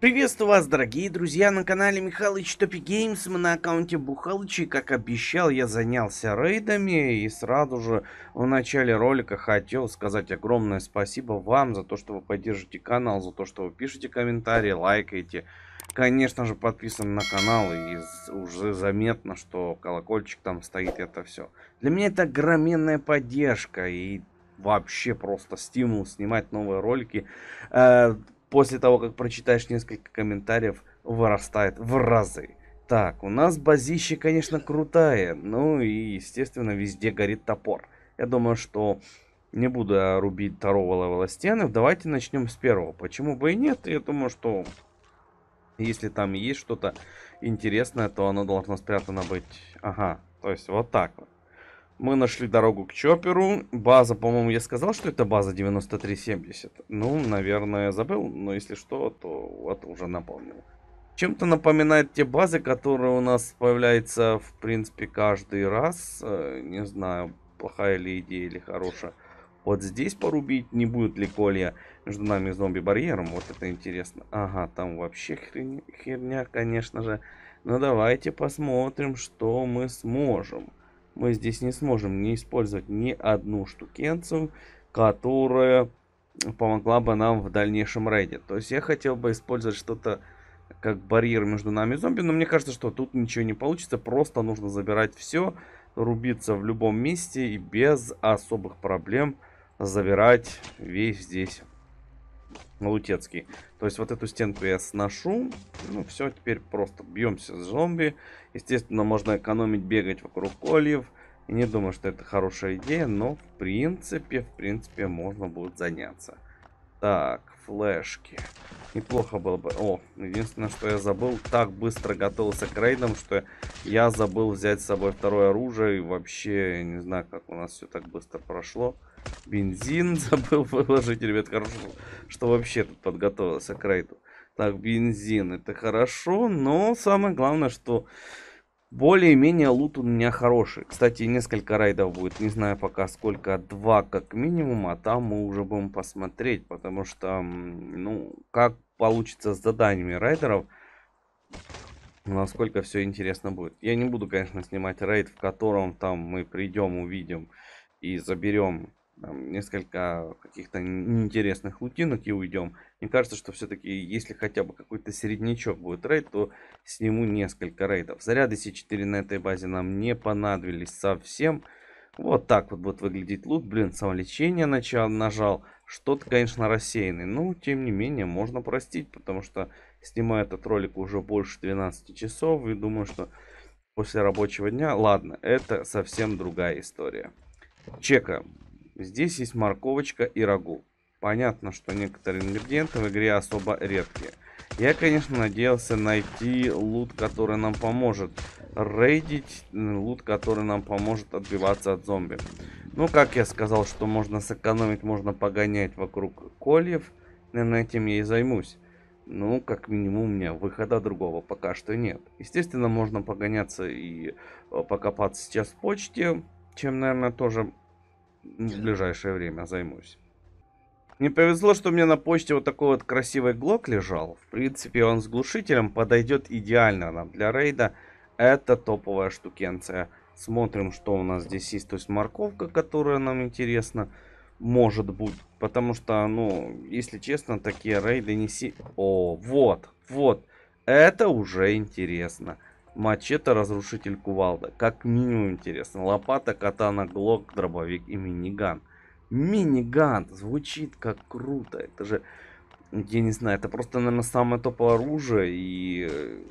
Приветствую вас, дорогие друзья, на канале Михалыч Топи Геймс, мы на аккаунте Бухалыч. и как обещал, я занялся рейдами, и сразу же в начале ролика хотел сказать огромное спасибо вам за то, что вы поддержите канал, за то, что вы пишете комментарии, лайкаете, конечно же, подписан на канал, и уже заметно, что колокольчик там стоит, это все. Для меня это огроменная поддержка, и вообще просто стимул снимать новые ролики. Э, после того, как прочитаешь несколько комментариев, вырастает в разы. Так, у нас базище, конечно, крутая, ну и, естественно, везде горит топор. Я думаю, что не буду рубить второго левела стены, давайте начнем с первого. Почему бы и нет, я думаю, что если там есть что-то интересное, то оно должно спрятано быть. Ага, то есть вот так вот. Мы нашли дорогу к чопперу. База, по-моему, я сказал, что это база 9370. Ну, наверное, я забыл. Но если что, то вот уже напомнил. Чем-то напоминает те базы, которые у нас появляются, в принципе, каждый раз. Э, не знаю, плохая ли идея или хорошая. Вот здесь порубить не будет ли колья между нами зомби-барьером. Вот это интересно. Ага, там вообще хрень, херня, конечно же. Но ну, давайте посмотрим, что мы сможем мы здесь не сможем не использовать ни одну штукенцию, которая помогла бы нам в дальнейшем рейде. То есть я хотел бы использовать что-то как барьер между нами и зомби, но мне кажется, что тут ничего не получится, просто нужно забирать все, рубиться в любом месте и без особых проблем забирать весь здесь Лутецкий. То есть вот эту стенку я сношу. Ну все, теперь просто бьемся с зомби. Естественно, можно экономить, бегать вокруг кольев. И не думаю, что это хорошая идея, но в принципе, в принципе, можно будет заняться. Так, флешки. Неплохо было бы. О, единственное, что я забыл, так быстро готовился к рейдам, что я забыл взять с собой второе оружие. И вообще, не знаю, как у нас все так быстро прошло. Бензин забыл положить, ребят. Хорошо, что вообще тут подготовился к рейду. Так, бензин, это хорошо, но самое главное, что более-менее лут у меня хороший. Кстати, несколько райдов будет, не знаю пока сколько, два как минимум, а там мы уже будем посмотреть, потому что, ну, как получится с заданиями райдеров, насколько все интересно будет. Я не буду, конечно, снимать рейд, в котором там мы придем, увидим и заберем там, несколько каких-то неинтересных лутинок и уйдем. Мне кажется, что все-таки, если хотя бы какой-то середнячок будет рейд, то сниму несколько рейдов. Заряды С4 на этой базе нам не понадобились совсем. Вот так вот будет выглядеть лут. Блин, самолечение начал, нажал. Что-то, конечно, рассеянный. Но, ну, тем не менее, можно простить, потому что снимаю этот ролик уже больше 12 часов. И думаю, что после рабочего дня... Ладно, это совсем другая история. Чекаем. Здесь есть морковочка и рагу. Понятно, что некоторые ингредиенты в игре особо редкие. Я, конечно, надеялся найти лут, который нам поможет рейдить, лут, который нам поможет отбиваться от зомби. Ну, как я сказал, что можно сэкономить, можно погонять вокруг кольев, наверное, этим я и займусь. Ну, как минимум, у меня выхода другого пока что нет. Естественно, можно погоняться и э, покопаться сейчас в почте, чем, наверное, тоже в ближайшее время займусь. Мне повезло, что у меня на почте вот такой вот красивый глок лежал. В принципе, он с глушителем подойдет идеально нам для рейда. Это топовая штукенция. Смотрим, что у нас здесь есть. То есть морковка, которая нам интересна. Может быть. Потому что, ну, если честно, такие рейды не си... О, вот, вот. Это уже интересно. Мачете, разрушитель кувалда. Как минимум интересно. Лопата, катана, глок, дробовик и миниган. Миниган звучит как круто. Это же, я не знаю, это просто, наверное, самое топовое оружие. И э,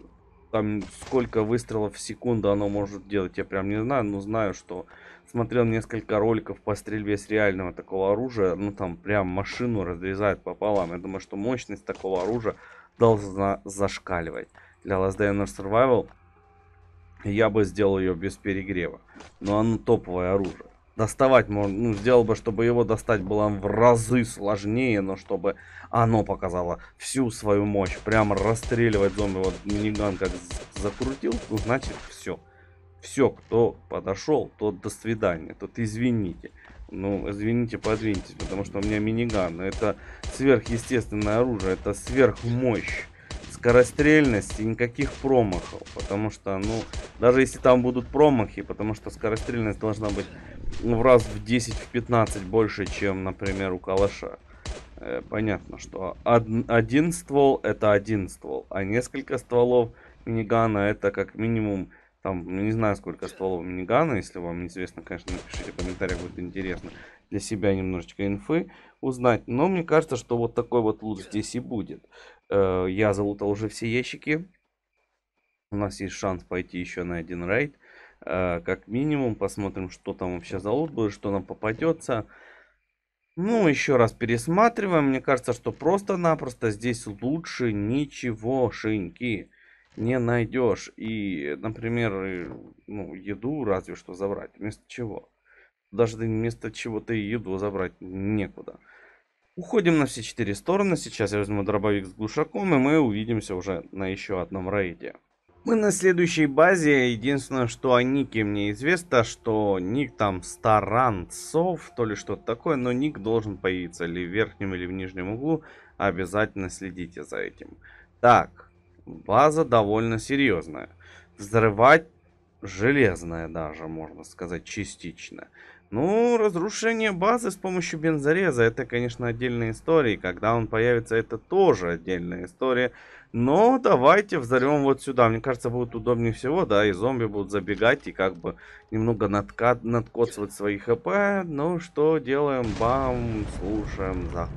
там сколько выстрелов в секунду оно может делать, я прям не знаю. Но знаю, что смотрел несколько роликов по стрельбе с реального такого оружия. Ну там прям машину разрезает пополам. Я думаю, что мощность такого оружия должна зашкаливать. Для Last Day Survival я бы сделал ее без перегрева. Но оно топовое оружие. Доставать можно, ну, сделал бы, чтобы его достать было в разы сложнее, но чтобы оно показало всю свою мощь. Прямо расстреливать зомби, вот миниган как закрутил, ну, значит, все. Все, кто подошел, тот до свидания, тот извините. Ну, извините, подвиньтесь, потому что у меня миниган. Это сверхъестественное оружие, это сверхмощь скорострельность и никаких промахов. Потому что, ну, даже если там будут промахи, потому что скорострельность должна быть ну, в раз в 10-15 в больше, чем, например, у калаша. Э, понятно, что од один ствол это один ствол, а несколько стволов минигана это как минимум там, ну, не знаю, сколько стволов минигана, если вам известно, конечно, напишите в комментариях, будет интересно для себя немножечко инфы узнать. Но мне кажется, что вот такой вот лут здесь и будет. Э, я залутал уже все ящики. У нас есть шанс пойти еще на один рейд. Э, как минимум, посмотрим, что там вообще за лут будет, что нам попадется. Ну, еще раз пересматриваем. Мне кажется, что просто-напросто здесь лучше ничего ничегошеньки не найдешь. И, например, ну, еду разве что забрать. Вместо чего? Даже вместо чего-то еду забрать некуда. Уходим на все четыре стороны. Сейчас я возьму дробовик с глушаком, и мы увидимся уже на еще одном рейде. Мы на следующей базе. Единственное, что о Нике мне известно, что Ник там Старанцов, то ли что-то такое, но Ник должен появиться ли в верхнем, или в нижнем углу. Обязательно следите за этим. Так, база довольно серьезная. Взрывать железная даже, можно сказать, Частично. Ну, разрушение базы с помощью бензореза, это, конечно, отдельная история. И когда он появится, это тоже отдельная история. Но давайте взорвем вот сюда. Мне кажется, будет удобнее всего, да, и зомби будут забегать и как бы немного надка надкоцывать свои хп. Ну, что делаем? Бам, слушаем, да.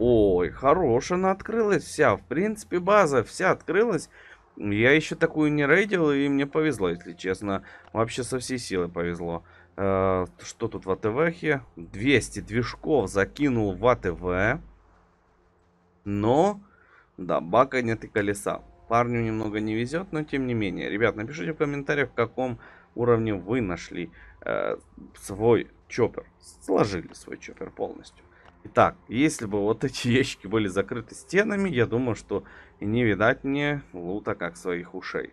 Ой, хорош она открылась вся. В принципе, база вся открылась. Я еще такую не рейдил, и мне повезло, если честно. Вообще со всей силы повезло. Повезло. Э, что тут в АТВхе? 200 движков закинул в АТВ. Но, да, бака нет и колеса. Парню немного не везет, но тем не менее. Ребят, напишите в комментариях, в каком уровне вы нашли э, свой чоппер. Сложили свой чоппер полностью. Итак, если бы вот эти ящики были закрыты стенами, я думаю, что не видать мне лута как своих ушей.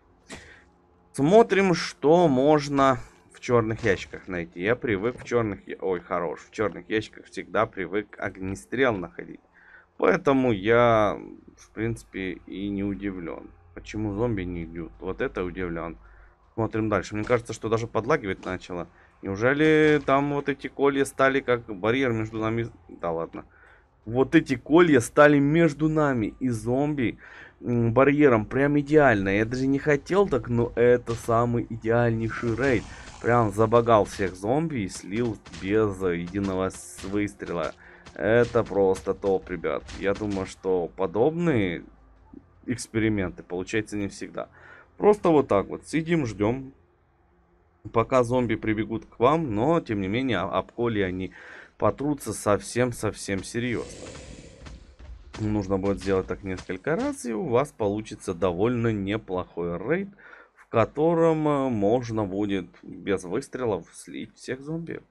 Смотрим, что можно в черных ящиках найти. Я привык в черных... Ой, хорош. В черных ящиках всегда привык огнестрел находить. Поэтому я, в принципе, и не удивлен. Почему зомби не идут? Вот это удивлен. Смотрим дальше. Мне кажется, что даже подлагивать начало. Неужели там вот эти колья стали как барьер между нами? Да ладно. Вот эти колья стали между нами и зомби барьером. Прям идеально. Я даже не хотел так, но это самый идеальнейший рейд. Прям забагал всех зомби и слил без единого выстрела. Это просто топ, ребят. Я думаю, что подобные эксперименты получаются не всегда. Просто вот так вот. Сидим, ждем. Пока зомби прибегут к вам, но тем не менее об коли они потрутся совсем-совсем серьезно. Нужно будет сделать так несколько раз, и у вас получится довольно неплохой рейд, в котором э, можно будет без выстрелов слить всех зомби.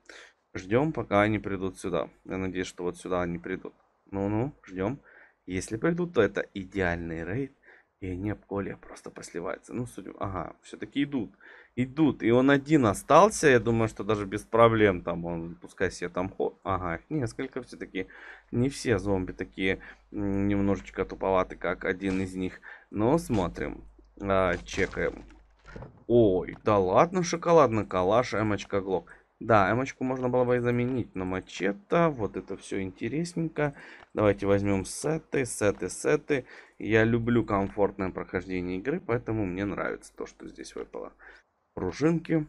Ждем, пока они придут сюда. Я надеюсь, что вот сюда они придут. Ну-ну, ждем. Если придут, то это идеальный рейд и они об Коля просто посливаются. Ну, судя... Ага, все-таки идут. Идут. И он один остался. Я думаю, что даже без проблем там он, пускай себе там ход. Ага, несколько все-таки. Не все зомби такие немножечко туповаты, как один из них. Но смотрим. А, чекаем. Ой, да ладно, шоколадный калаш, эмочка, глок. Да, эмочку можно было бы и заменить на мачете. Вот это все интересненько. Давайте возьмем сеты, сеты, сеты. Я люблю комфортное прохождение игры, поэтому мне нравится то, что здесь выпало. Пружинки.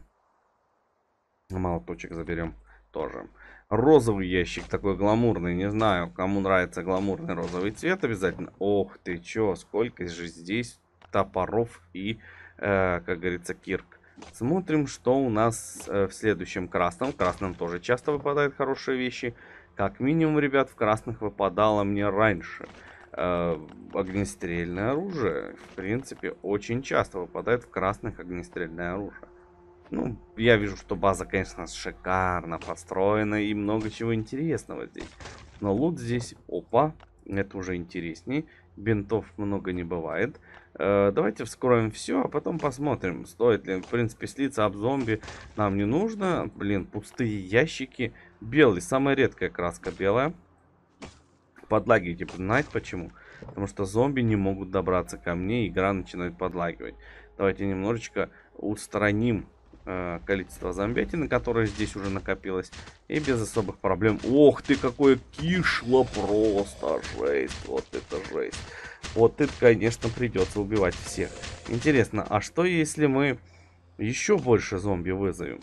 Молоточек заберем тоже. Розовый ящик, такой гламурный. Не знаю, кому нравится гламурный розовый цвет обязательно. Ох ты, че, сколько же здесь топоров и, э, как говорится, кирк. Смотрим, что у нас э, в следующем красном. В красном тоже часто выпадают хорошие вещи. Как минимум, ребят, в красных выпадало мне раньше. Э, огнестрельное оружие, в принципе, очень часто выпадает в красных огнестрельное оружие. Ну, я вижу, что база, конечно, шикарно построена и много чего интересного здесь. Но лут здесь, опа, это уже интереснее бинтов много не бывает. Э, давайте вскроем все, а потом посмотрим, стоит ли. В принципе, слиться об зомби нам не нужно. Блин, пустые ящики. Белый, самая редкая краска белая. Подлагивайте, знаете почему? Потому что зомби не могут добраться ко мне, игра начинает подлагивать. Давайте немножечко устраним э, количество зомбятины, которое здесь уже накопилось. И без особых проблем... Ох ты, какое кишло просто! Жесть! Вот это жесть! Вот это, конечно, придется убивать всех. Интересно, а что если мы еще больше зомби вызовем?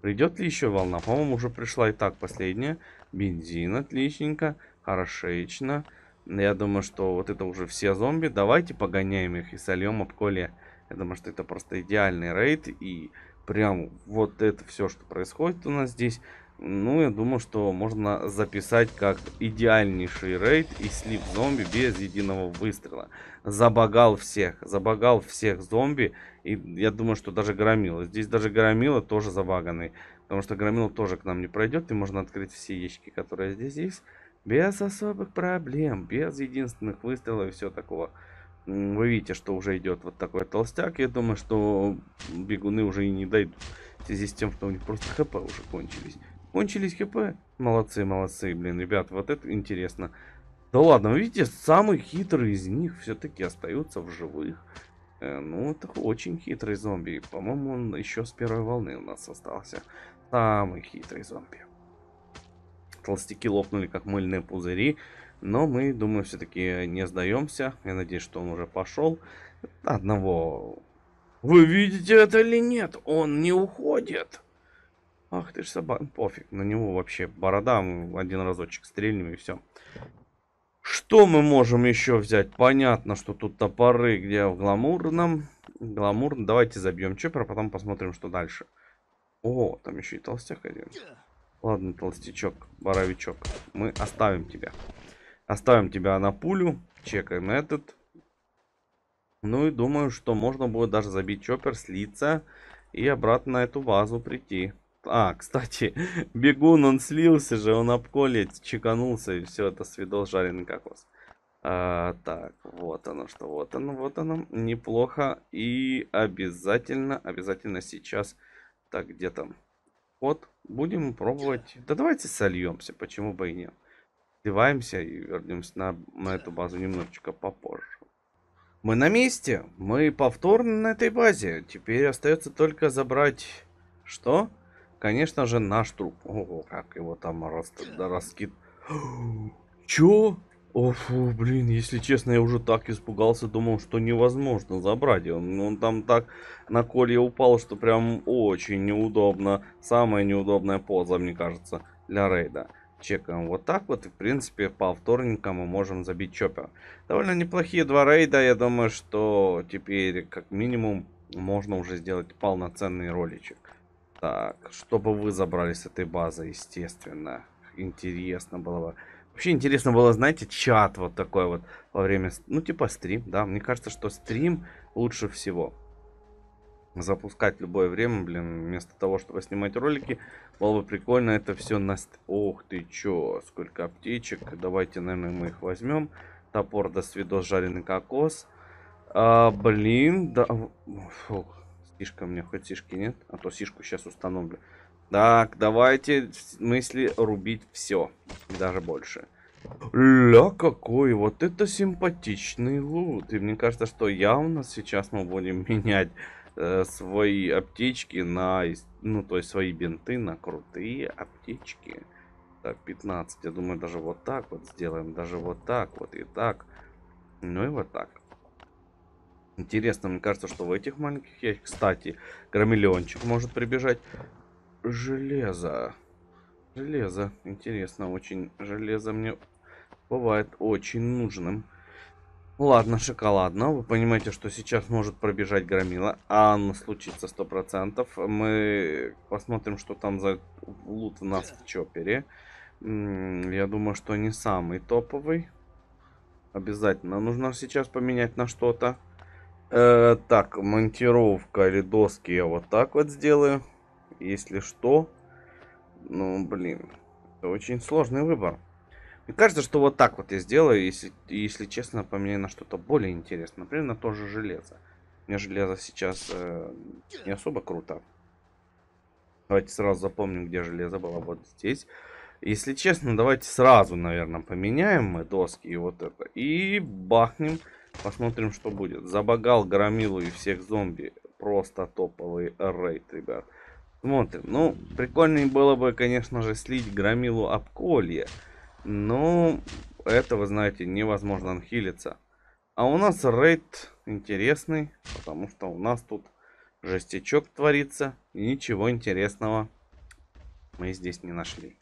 Придет ли еще волна? По-моему, уже пришла и так последняя. Бензин, отличненько. Хорошечно. Я думаю, что вот это уже все зомби. Давайте погоняем их и сольем об коле. Я думаю, что это просто идеальный рейд. И прям вот это все, что происходит у нас здесь. Ну, я думаю, что можно записать как идеальнейший рейд и слив зомби без единого выстрела. Забагал всех, забагал всех зомби. И я думаю, что даже Громила. Здесь даже Громила тоже забаганный. Потому что Громила тоже к нам не пройдет. И можно открыть все ящики, которые здесь есть. Без особых проблем, без единственных выстрелов и все такого. Вы видите, что уже идет вот такой толстяк. Я думаю, что бегуны уже и не дойдут. В связи с тем, что у них просто хп уже кончились. Кончились хп? Молодцы, молодцы, блин, ребят, вот это интересно. Да ладно, вы видите, самые хитрые из них все-таки остаются в живых. Э, ну, это очень хитрый зомби. По-моему, он еще с первой волны у нас остался. Самый хитрый зомби. Толстяки лопнули, как мыльные пузыри. Но мы, думаю, все-таки не сдаемся. Я надеюсь, что он уже пошел. Одного... Вы видите это или нет? Он не уходит. Ах ты ж собак. Пофиг, на него вообще борода. Один разочек стрельнем и все. Что мы можем еще взять? Понятно, что тут топоры, где в гламурном. Гламур. Давайте забьем чепера, потом посмотрим, что дальше. О, там еще и толстяк один. Ладно, толстячок, боровичок. Мы оставим тебя. Оставим тебя на пулю. Чекаем этот. Ну и думаю, что можно будет даже забить чоппер, слиться и обратно на эту базу прийти. А, кстати, бегун, он слился же, он обколет, чеканулся, и все, это свидос жареный кокос. А, так, вот оно что, вот оно, вот оно, неплохо. И обязательно, обязательно сейчас, так, где там, вот, будем пробовать. Да давайте сольемся, почему бы и нет одеваемся и вернемся на, на эту базу немножечко попозже. Мы на месте. Мы повторно на этой базе. Теперь остается только забрать... Что? Конечно же, наш труп. Ого, как его там рас... раскид... Чё? О, фу, блин, если честно, я уже так испугался, думал, что невозможно забрать. Он, он там так на колье упал, что прям очень неудобно. Самая неудобная поза, мне кажется, для рейда чекаем вот так вот. И, в принципе, по вторникам мы можем забить чоппер. Довольно неплохие два рейда. Я думаю, что теперь, как минимум, можно уже сделать полноценный роличек. Так, чтобы вы забрали с этой базы, естественно. Интересно было бы. Вообще интересно было, знаете, чат вот такой вот во время, ну типа стрим, да. Мне кажется, что стрим лучше всего запускать в любое время, блин, вместо того, чтобы снимать ролики, было бы прикольно это все на... Ох ты, чё, сколько аптечек, давайте, наверное, мы их возьмем. Топор, до свидос, жареный кокос. А, блин, да... Фу, сишка мне хоть сишки нет, а то сишку сейчас установлю. Так, давайте мысли рубить все, даже больше. Ля, какой вот это симпатичный лут. И мне кажется, что явно сейчас мы будем менять Э, свои аптечки на... Ну, то есть свои бинты на крутые аптечки. Так, 15. Я думаю, даже вот так вот сделаем. Даже вот так вот и так. Ну и вот так. Интересно, мне кажется, что в этих маленьких ящиках... Кстати, громиллиончик может прибежать. Железо. Железо. Интересно, очень. Железо мне бывает очень нужным. Ну ладно, шоколадно. Вы понимаете, что сейчас может пробежать громила. А оно случится процентов. Мы посмотрим, что там за лут у нас в чопере. Я думаю, что не самый топовый. Обязательно нужно сейчас поменять на что-то. Э, так, монтировка или доски я вот так вот сделаю. Если что. Ну, блин. Это очень сложный выбор. Мне кажется, что вот так вот я сделаю, если, если честно, поменяю на что-то более интересное. Например, на то же железо. У меня железо сейчас э, не особо круто. Давайте сразу запомним, где железо было. Вот здесь. Если честно, давайте сразу, наверное, поменяем мы доски и вот это. И бахнем. Посмотрим, что будет. Забагал громилу и всех зомби. Просто топовый рейд, ребят. Смотрим. Ну, прикольнее было бы, конечно же, слить громилу об колье. Ну, этого, знаете, невозможно анхилиться. А у нас рейд интересный, потому что у нас тут жестячок творится. И ничего интересного мы здесь не нашли.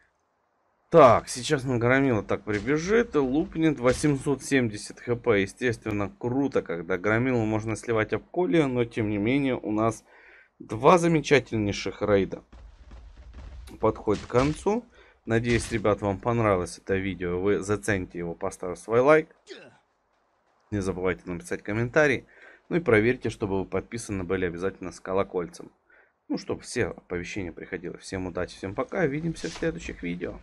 Так, сейчас на Громила так прибежит и лупнет 870 хп. Естественно, круто, когда Громилу можно сливать об коле, но тем не менее у нас два замечательнейших рейда подходит к концу. Надеюсь, ребят, вам понравилось это видео. Вы зацените его, поставив свой лайк. Не забывайте написать комментарий. Ну и проверьте, чтобы вы подписаны были обязательно с колокольцем. Ну, чтобы все оповещения приходили. Всем удачи, всем пока. Увидимся в следующих видео.